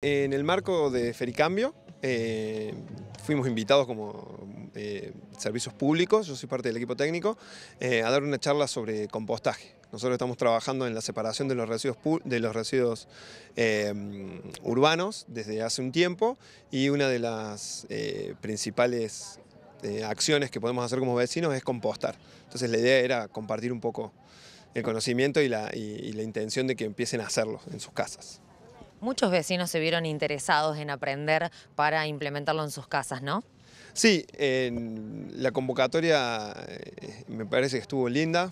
En el marco de Fericambio eh, fuimos invitados como eh, servicios públicos, yo soy parte del equipo técnico, eh, a dar una charla sobre compostaje. Nosotros estamos trabajando en la separación de los residuos, de los residuos urbanos desde hace un tiempo y una de las principales acciones que podemos hacer como vecinos es compostar. Entonces la idea era compartir un poco el conocimiento y la intención de que empiecen a hacerlo en sus casas. Muchos vecinos se vieron interesados en aprender para implementarlo en sus casas, ¿no? Sí, la convocatoria eh, me parece que estuvo linda,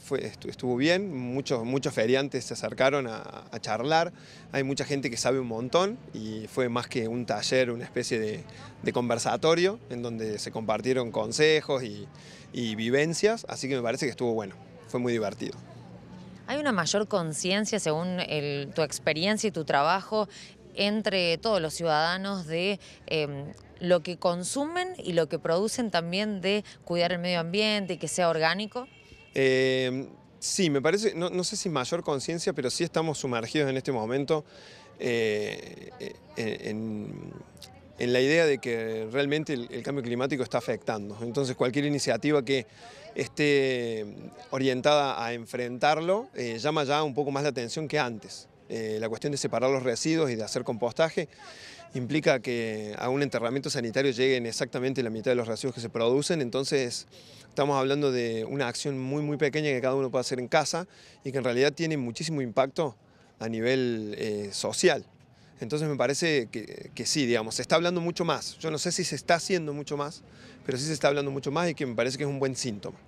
estuvo bien, muchos, muchos feriantes se acercaron a, charlar, hay mucha gente que sabe un montón y fue más que un taller, una especie de, conversatorio en donde se compartieron consejos y vivencias, así que me parece que estuvo bueno, fue muy divertido. ¿Hay una mayor conciencia, según tu experiencia y tu trabajo, entre todos los ciudadanos de em, lo que consumen y lo que producen también de cuidar el medio ambiente y que sea orgánico? Em, sí, me parece, no, sé si mayor conciencia, pero sí estamos sumergidos en este momento eh, eh, en, en la idea de que realmente el, cambio climático está afectando. Entonces cualquier iniciativa que esté orientada a enfrentarlo eh, llama ya un poco más la atención que antes. Eh, la cuestión de separar los residuos y de hacer compostaje implica que a un enterramiento sanitario lleguen exactamente la mitad de los residuos que se producen, entonces estamos hablando de una acción muy muy pequeña que cada uno puede hacer en casa y que en realidad tiene muchísimo impacto a nivel eh, social. Entonces me parece que, sí, digamos, se está hablando mucho más. Yo no sé si se está haciendo mucho más, pero sí se está hablando mucho más y que me parece que es un buen síntoma.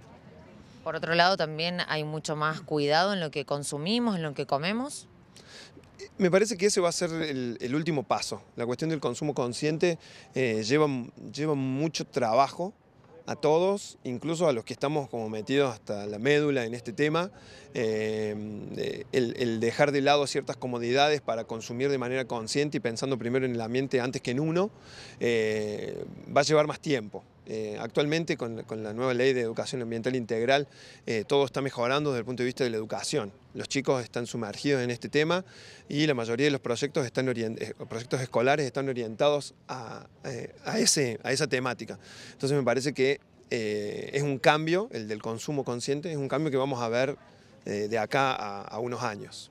Por otro lado, también hay mucho más cuidado en lo que consumimos, en lo que comemos. Me parece que ese va a ser el, último paso. La cuestión del consumo consciente eh, lleva mucho trabajo a todos, incluso a los que estamos como metidos hasta la médula en este tema, eh, eh, el, dejar de lado ciertas comodidades para consumir de manera consciente y pensando primero en el ambiente antes que en uno, eh, va a llevar más tiempo. actualmente con, la nueva ley de educación ambiental integral todo está mejorando desde el punto de vista de la educación. Los chicos están sumergidos en este tema y la mayoría de los proyectos, están eh, proyectos escolares están orientados a, eh, a, esa temática. Entonces me parece que eh, es un cambio, el del consumo consciente, es un cambio que vamos a ver de acá a unos años.